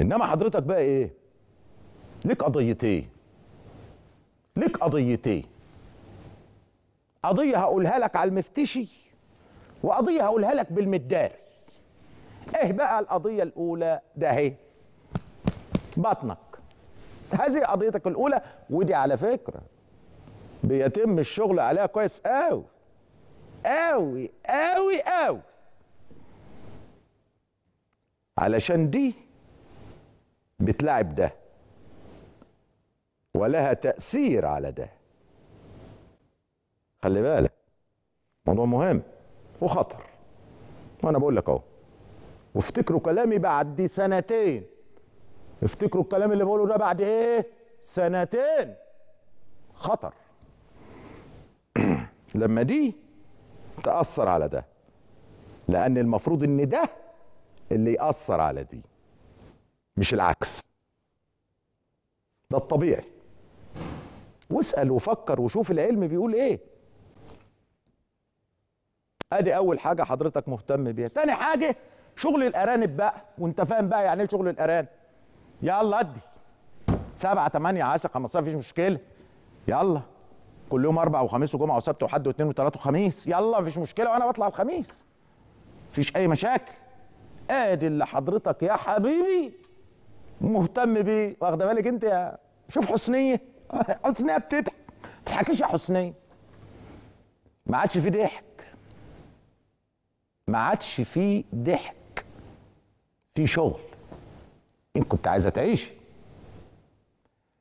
انما حضرتك بقى ايه ليك قضيتين ليك قضيتين قضيه هقولها لك على المفتشي وقضيه هقولها لك بالمدار ايه بقى القضيه الاولى ده اهي بطنك هذه قضيتك الاولى ودي على فكره بيتم الشغل عليها كويس قوي قوي قوي قوي علشان دي بتلعب ده ولها تأثير على ده خلي بالك موضوع مهم وخطر وانا بقول لك اهو وافتكروا كلامي بعد سنتين افتكروا الكلام اللي بقوله ده بعد ايه سنتين خطر لما دي تأثر على ده لأن المفروض إن ده اللي يأثر على دي مش العكس ده الطبيعي واسال وفكر وشوف العلم بيقول ايه ادي اول حاجه حضرتك مهتم بيها تاني حاجه شغل الارانب بقى وانت فاهم بقى يعني ايه شغل الارانب يلا ادي 7 8 10 15 مفيش مشكله يلا كل يوم اربع وخميس وجمعه وسبت وحد واثنين وثلاثه وخميس يلا مفيش مشكله وانا بطلع الخميس مفيش اي مشاكل ادي اللي حضرتك يا حبيبي مهتم بيه واخده بالك انت يا شوف حسنيه حسنيه بتضحك ما تضحكيش يا حسنيه ما عادش في ضحك ما عادش في ضحك في شغل ان كنت عايزه تعيشي